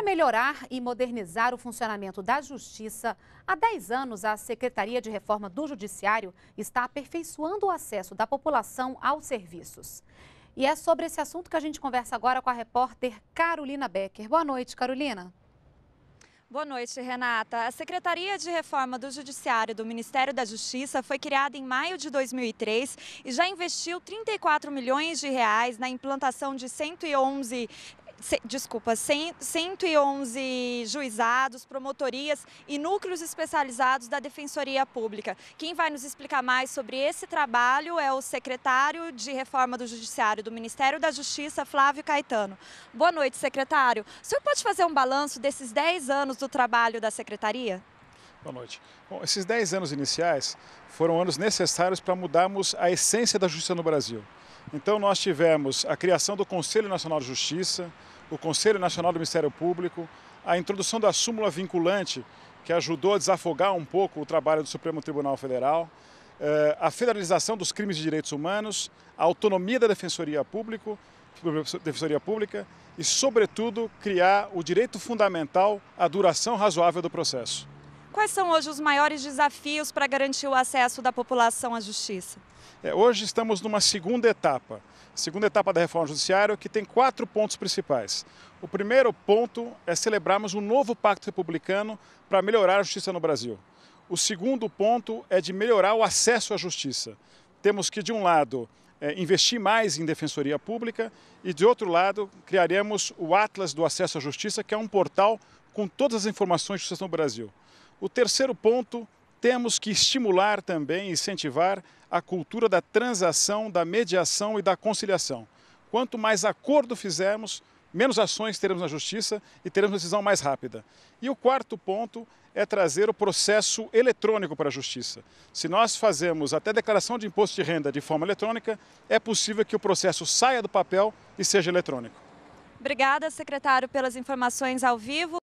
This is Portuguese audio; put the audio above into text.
Para melhorar e modernizar o funcionamento da Justiça, há 10 anos a Secretaria de Reforma do Judiciário está aperfeiçoando o acesso da população aos serviços. E é sobre esse assunto que a gente conversa agora com a repórter Carolina Becker. Boa noite, Carolina. Boa noite, Renata. A Secretaria de Reforma do Judiciário do Ministério da Justiça foi criada em maio de 2003 e já investiu 34 milhões de reais na implantação de 111 desculpa, 111 juizados, promotorias e núcleos especializados da Defensoria Pública. Quem vai nos explicar mais sobre esse trabalho é o secretário de Reforma do Judiciário do Ministério da Justiça, Flávio Caetano. Boa noite, secretário. O senhor pode fazer um balanço desses 10 anos do trabalho da secretaria? Boa noite. Bom, esses 10 anos iniciais foram anos necessários para mudarmos a essência da justiça no Brasil. Então, nós tivemos a criação do Conselho Nacional de Justiça, o Conselho Nacional do Ministério Público, a introdução da súmula vinculante, que ajudou a desafogar um pouco o trabalho do Supremo Tribunal Federal, eh, a federalização dos crimes de direitos humanos, a autonomia da Defensoria Público, Defensoria Pública e, sobretudo, criar o direito fundamental à duração razoável do processo. Quais são hoje os maiores desafios para garantir o acesso da população à justiça? É, hoje estamos numa segunda etapa. Segunda etapa da reforma judiciária, que tem quatro pontos principais. O primeiro ponto é celebrarmos um novo pacto republicano para melhorar a justiça no Brasil. O segundo ponto é de melhorar o acesso à justiça. Temos que, de um lado, é, investir mais em defensoria pública e, de outro lado, criaremos o Atlas do Acesso à Justiça, que é um portal com todas as informações de justiça no Brasil. O terceiro ponto, temos que estimular também, incentivar a cultura da transação, da mediação e da conciliação. Quanto mais acordo fizermos, menos ações teremos na justiça e teremos decisão mais rápida. E o quarto ponto é trazer o processo eletrônico para a justiça. Se nós fazemos até declaração de imposto de renda de forma eletrônica, é possível que o processo saia do papel e seja eletrônico. Obrigada, secretário, pelas informações ao vivo.